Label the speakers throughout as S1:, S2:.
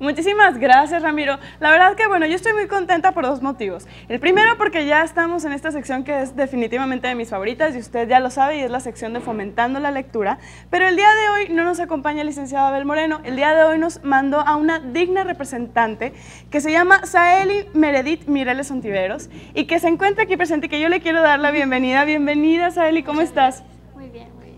S1: Muchísimas gracias, Ramiro. La verdad que, bueno, yo estoy muy contenta por dos motivos. El primero, porque ya estamos en esta sección que es definitivamente de mis favoritas, y usted ya lo sabe, y es la sección de Fomentando la Lectura. Pero el día de hoy no nos acompaña el licenciado Abel Moreno. El día de hoy nos mandó a una digna representante que se llama Saeli Meredith Mireles Ontiveros y que se encuentra aquí presente, que yo le quiero dar la bienvenida. Bienvenida, Saeli, ¿cómo estás?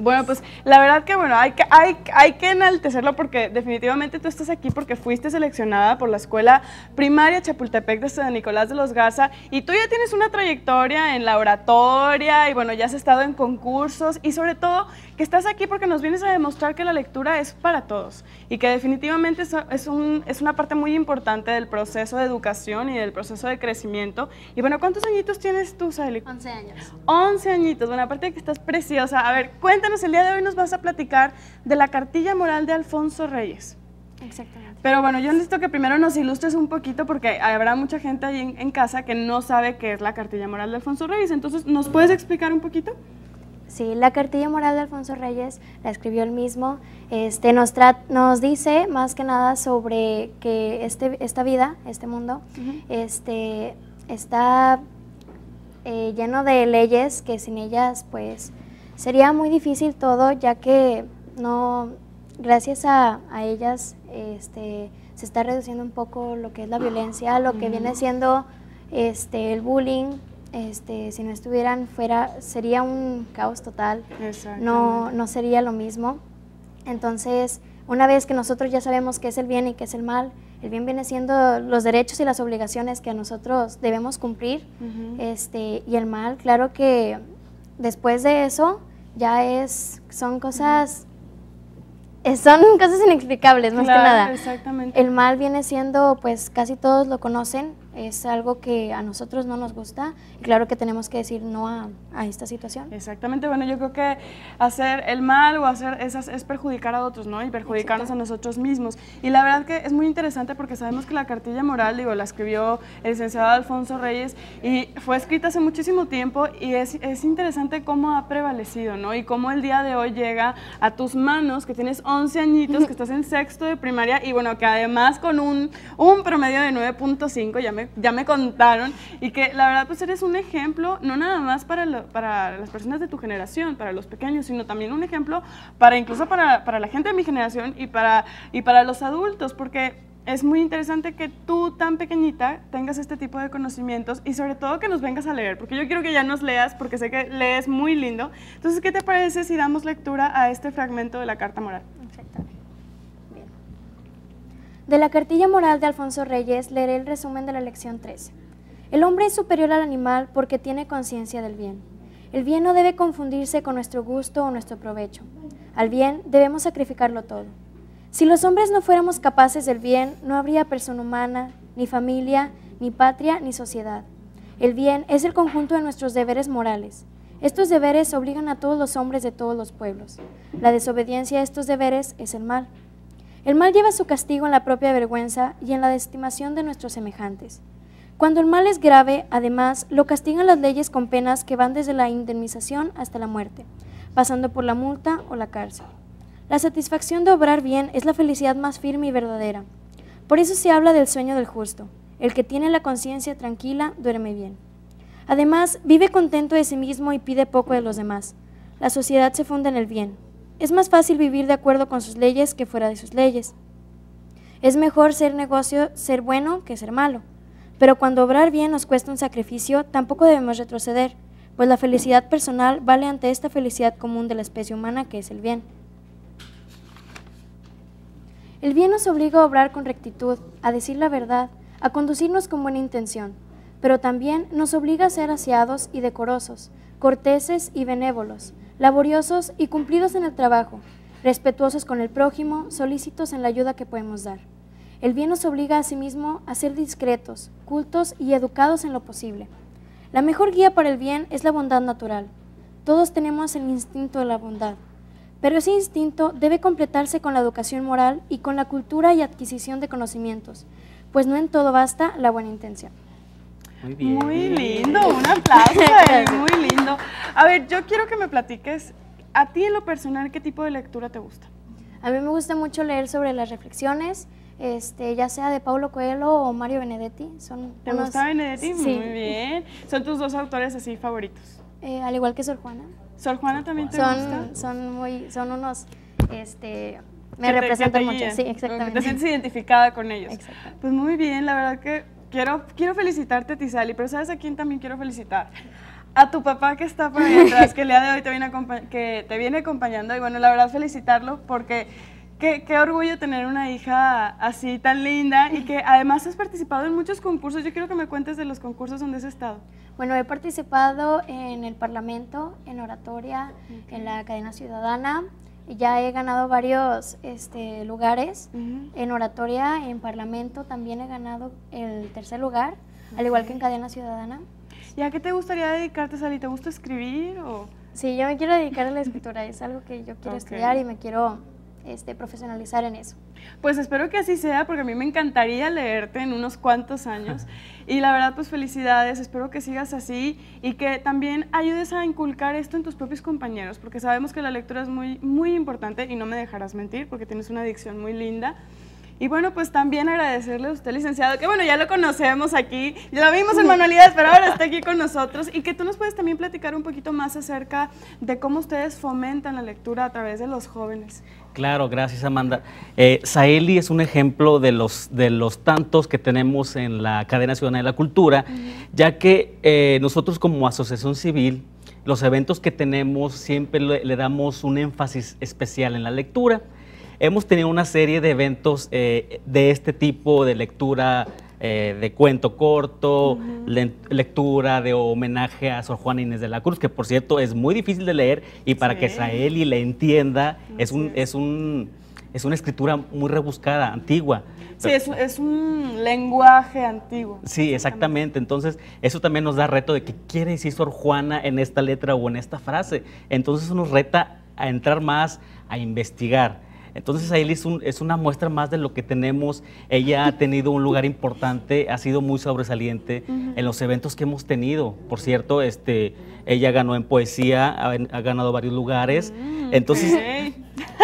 S1: Bueno, pues la verdad que bueno, hay que, hay, hay que enaltecerlo porque definitivamente tú estás aquí porque fuiste seleccionada por la escuela primaria Chapultepec de San Nicolás de los Garza y tú ya tienes una trayectoria en la oratoria y bueno, ya has estado en concursos y sobre todo que estás aquí porque nos vienes a demostrar que la lectura es para todos y que definitivamente es, es, un, es una parte muy importante del proceso de educación y del proceso de crecimiento. Y bueno, ¿cuántos añitos tienes tú, Sally?
S2: 11 años.
S1: 11 añitos. Bueno, aparte de que estás preciosa, a ver, cuéntanos el día de hoy nos vas a platicar de la cartilla moral de Alfonso Reyes. Exactamente. Pero bueno, yo necesito que primero nos ilustres un poquito porque habrá mucha gente ahí en, casa que no sabe qué es la cartilla moral de Alfonso Reyes. Entonces, ¿nos mm. puedes explicar un poquito?
S2: Sí, la cartilla moral de Alfonso Reyes la escribió él mismo. Este, nos, dice más que nada sobre que este, esta vida, este mundo, este, está eh, lleno de leyes que sin ellas, pues, Sería muy difícil todo, ya que no, gracias a, ellas este, se está reduciendo un poco lo que es la violencia, lo que viene siendo este, el bullying. Este, si no estuvieran fuera, sería un caos total, no, no sería lo mismo. Entonces, una vez que nosotros ya sabemos qué es el bien y qué es el mal, el bien viene siendo los derechos y las obligaciones que nosotros debemos cumplir, este, y el mal, claro que después de eso, ya es, son cosas, eh, son cosas inexplicables más que nada. El mal viene siendo, pues casi todos lo conocen, es algo que a nosotros no nos gusta y claro que tenemos que decir no a, esta situación. Exactamente, bueno, yo creo que hacer
S1: el mal o hacer esas es perjudicar a otros, ¿no? Y perjudicarnos a nosotros mismos. Y la verdad que es muy interesante porque sabemos que la cartilla moral, digo, la escribió el licenciado Alfonso Reyes y fue escrita hace muchísimo tiempo y es, interesante cómo ha prevalecido, ¿no? Y cómo el día de hoy llega a tus manos, que tienes 11 añitos, que estás en sexto de primaria y bueno, que además con un, un promedio de 9.5, ya me ya me contaron y que la verdad pues eres un ejemplo, no nada más para, las personas de tu generación, para los pequeños, sino también un ejemplo para incluso para, la gente de mi generación y para, y para los adultos, porque es muy interesante que tú tan pequeñita tengas este tipo de conocimientos y sobre todo que nos vengas a leer, porque yo quiero que ya nos leas, porque sé que lees muy lindo. Entonces, ¿qué te parece si damos lectura a este fragmento de la Carta Moral?
S2: De la cartilla moral de Alfonso Reyes leeré el resumen de la lección 13. El hombre es superior al animal porque tiene conciencia del bien. El bien no debe confundirse con nuestro gusto o nuestro provecho. Al bien debemos sacrificarlo todo. Si los hombres no fuéramos capaces del bien, no habría persona humana, ni familia, ni patria, ni sociedad. El bien es el conjunto de nuestros deberes morales. Estos deberes obligan a todos los hombres de todos los pueblos. La desobediencia a estos deberes es el mal. El mal lleva su castigo en la propia vergüenza y en la desestimación de nuestros semejantes. Cuando el mal es grave, además, lo castigan las leyes con penas que van desde la indemnización hasta la muerte, pasando por la multa o la cárcel. La satisfacción de obrar bien es la felicidad más firme y verdadera. Por eso se habla del sueño del justo. El que tiene la conciencia tranquila duerme bien. Además, vive contento de sí mismo y pide poco de los demás. La sociedad se funda en el bien, es más fácil vivir de acuerdo con sus leyes que fuera de sus leyes. Es mejor ser negocio, ser bueno que ser malo. Pero cuando obrar bien nos cuesta un sacrificio, tampoco debemos retroceder, pues la felicidad personal vale ante esta felicidad común de la especie humana que es el bien. El bien nos obliga a obrar con rectitud, a decir la verdad, a conducirnos con buena intención, pero también nos obliga a ser aseados y decorosos, corteses y benévolos, laboriosos y cumplidos en el trabajo, respetuosos con el prójimo, solícitos en la ayuda que podemos dar. El bien nos obliga a sí mismo a ser discretos, cultos y educados en lo posible. La mejor guía para el bien es la bondad natural. Todos tenemos el instinto de la bondad, pero ese instinto debe completarse con la educación moral y con la cultura y adquisición de conocimientos, pues no en todo basta la buena intención.
S1: Muy bien. Muy lindo, un aplauso. Eh, muy a ver, yo quiero que me platiques, a ti en lo
S2: personal, ¿qué tipo de lectura te gusta? A mí me gusta mucho leer sobre las reflexiones, este, ya sea de Pablo Coelho o Mario Benedetti. Son ¿Te gusta Benedetti? Muy
S1: bien. ¿Son tus dos autores así favoritos?
S2: Eh, al igual que Sor Juana. ¿Sor Juana también te gusta? Son, muy, son unos... Este,
S1: me representan mucho, sí, exactamente. Te sientes identificada con ellos. Pues muy bien, la verdad que quiero, quiero felicitarte, Tizali, pero ¿sabes a quién también quiero felicitar? a tu papá que está por ahí atrás, que el día de hoy te viene, que te viene acompañando. Y bueno, la verdad, felicitarlo porque qué, qué orgullo tener una hija así tan linda y que además has participado en muchos concursos. Yo quiero que me cuentes de los concursos donde has estado.
S2: Bueno, he participado en el Parlamento, en Oratoria, en la Cadena Ciudadana. Ya he ganado varios este, lugares en oratoria, en parlamento también he ganado el tercer lugar, al igual que en cadena ciudadana. ¿Y a qué te gustaría dedicarte, Sally? ¿Te gusta escribir o...? Sí, yo me quiero dedicar a la escritura, es algo que yo quiero estudiar y me quiero este, profesionalizar en eso. Pues espero que así sea, porque a
S1: mí me encantaría leerte en unos cuantos años. Y la verdad, pues felicidades, espero que sigas así y que también ayudes a inculcar esto en tus propios compañeros, porque sabemos que la lectura es muy, muy importante y no me dejarás mentir, porque tienes una adicción muy linda. Y bueno, pues también agradecerle a usted, licenciado, que bueno, ya lo conocemos aquí, ya lo vimos en manualidades, pero ahora está aquí con nosotros y que tú nos puedes también platicar un poquito más acerca de cómo ustedes fomentan la lectura a través de los jóvenes.
S3: Claro, gracias Amanda. Eh, Saeli es un ejemplo de los, de los tantos que tenemos en la cadena ciudadana de la cultura, ya que eh, nosotros como asociación civil, los eventos que tenemos siempre le damos un énfasis especial en la lectura hemos tenido una serie de eventos eh, de este tipo, de lectura eh, de cuento corto, lectura de homenaje a Sor Juana Inés de la Cruz, que por cierto es muy difícil de leer y para que Saeli le entienda, es, un, es, es una escritura muy rebuscada, antigua. Sí, es,
S1: un lenguaje antiguo. Sí, exactamente.
S3: Entonces, eso también nos da reto de qué quiere decir Sor Juana en esta letra o en esta frase. Entonces, nos reta a entrar más, a investigar. Entonces ahí es, una muestra más de lo que tenemos. Ella ha tenido un lugar importante, ha sido muy sobresaliente en los eventos que hemos tenido. Por cierto, este, ella ganó en poesía, ha, ganado varios lugares. Mm, Entonces...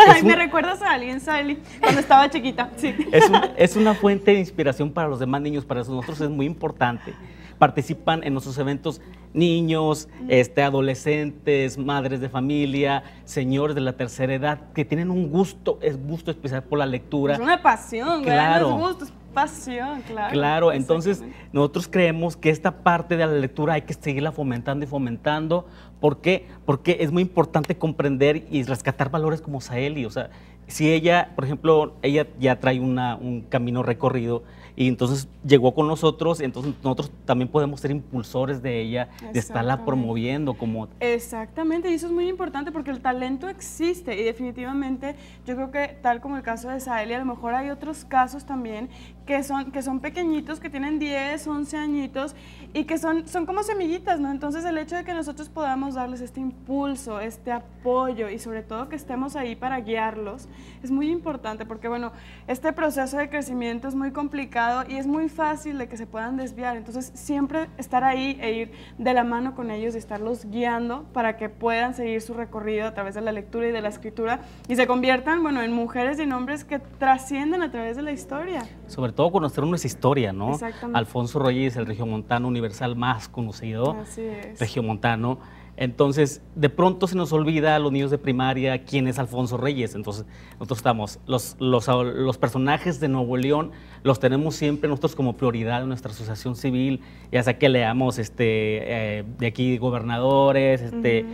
S1: Ay, me recuerdas a alguien, Sally, cuando estaba chiquita. Es,
S3: es una fuente de inspiración para los demás niños, para nosotros es muy importante participan en nuestros eventos niños, este, adolescentes, madres de familia, señores de la tercera edad, que tienen un gusto, es gusto especial por la lectura. Es una
S1: pasión, claro. gusto, es pasión, claro. Claro, entonces
S3: nosotros creemos que esta parte de la lectura hay que seguirla fomentando y fomentando. ¿Por qué? Porque es muy importante comprender y rescatar valores como Saeli. O sea, si ella, por ejemplo, ella ya trae un camino recorrido, y entonces llegó con nosotros, entonces nosotros también podemos ser impulsores de ella, de estarla promoviendo como...
S1: Exactamente, y eso es muy importante porque el talento existe y definitivamente yo creo que tal como el caso de Saeli, a lo mejor hay otros casos también que son, que son pequeñitos, que tienen 10, 11 añitos y que son, son como semillitas, ¿no? Entonces el hecho de que nosotros podamos darles este impulso, este apoyo y sobre todo que estemos ahí para guiarlos es muy importante porque, bueno, este proceso de crecimiento es muy complicado y es muy fácil de que se puedan desviar. Entonces siempre estar ahí e ir de la mano con ellos y estarlos guiando para que puedan seguir su recorrido a través de la lectura y de la escritura y se conviertan, bueno, en mujeres y en hombres que trascienden a través de la historia.
S3: Sobre todo conocer nuestra historia, ¿no? Exactamente. Alfonso Reyes, el regiomontano universal más conocido, Así es. regiomontano. Entonces, de pronto se nos olvida a los niños de primaria quién es Alfonso Reyes. Entonces, nosotros estamos, los, los, personajes de Nuevo León los tenemos siempre nosotros como prioridad en nuestra asociación civil, ya sea que leamos este, eh, de aquí gobernadores, este,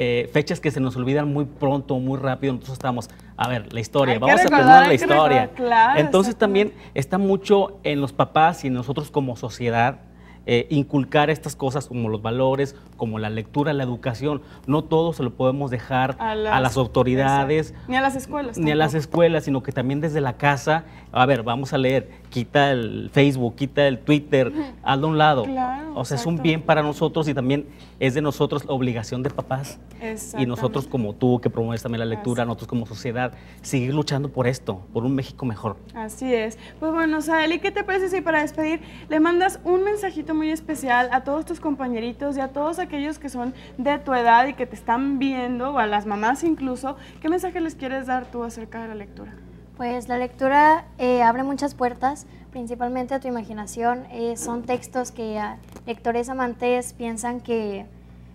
S3: eh, fechas que se nos olvidan muy pronto, muy rápido. entonces estamos, a ver, la historia, vamos a terminar la historia. Entonces también está mucho en los papás y en nosotros como sociedad eh, inculcar estas cosas como los valores, como la lectura, la educación. No todo se lo podemos dejar a las, autoridades.
S1: Ni a las escuelas. Ni a las
S3: escuelas, sino que también desde la casa, a ver, vamos a leer, quita el Facebook, quita el Twitter, hazlo a un lado. o sea, es un bien para nosotros y también es de nosotros la obligación de papás. Y nosotros como tú, que promueves también la lectura, nosotros como sociedad, seguir luchando por esto, por un México mejor.
S1: Así es. Pues bueno, y ¿qué te parece si para despedir le mandas un mensajito muy especial a todos tus compañeritos y a todos aquellos que son de tu edad y que te están viendo, o a las mamás incluso. ¿Qué mensaje les quieres dar tú acerca de la lectura?
S2: Pues la lectura eh, abre muchas puertas, principalmente a tu imaginación. Eh, son textos que a ah, lectores amantes piensan que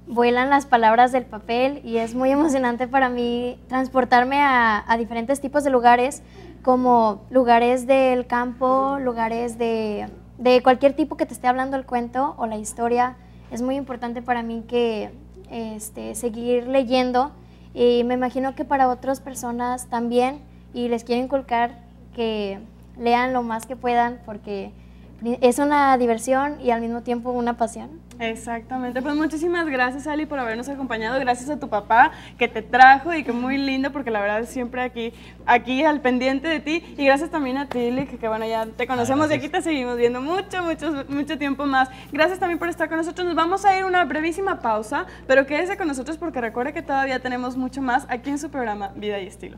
S2: vuelan las palabras del papel y es muy emocionante para mí transportarme a diferentes tipos de lugares, como lugares del campo, lugares de de cualquier tipo que te esté hablando el cuento o la historia, es muy importante para mí que este, seguir leyendo y me imagino que para otras personas también y les quiero inculcar que lean lo más que puedan porque es una diversión y al mismo tiempo una pasión.
S1: Exactamente, pues muchísimas gracias Ali por habernos acompañado, gracias a tu papá que te trajo y que muy lindo porque la verdad siempre aquí, aquí al pendiente de ti y gracias también a ti Lick, que bueno ya te conocemos de y aquí te seguimos viendo mucho, mucho, mucho tiempo más. Gracias también por estar con nosotros, nos vamos a ir una brevísima pausa, pero quédese con nosotros porque recuerda que todavía tenemos mucho más aquí en su programa Vida y Estilo.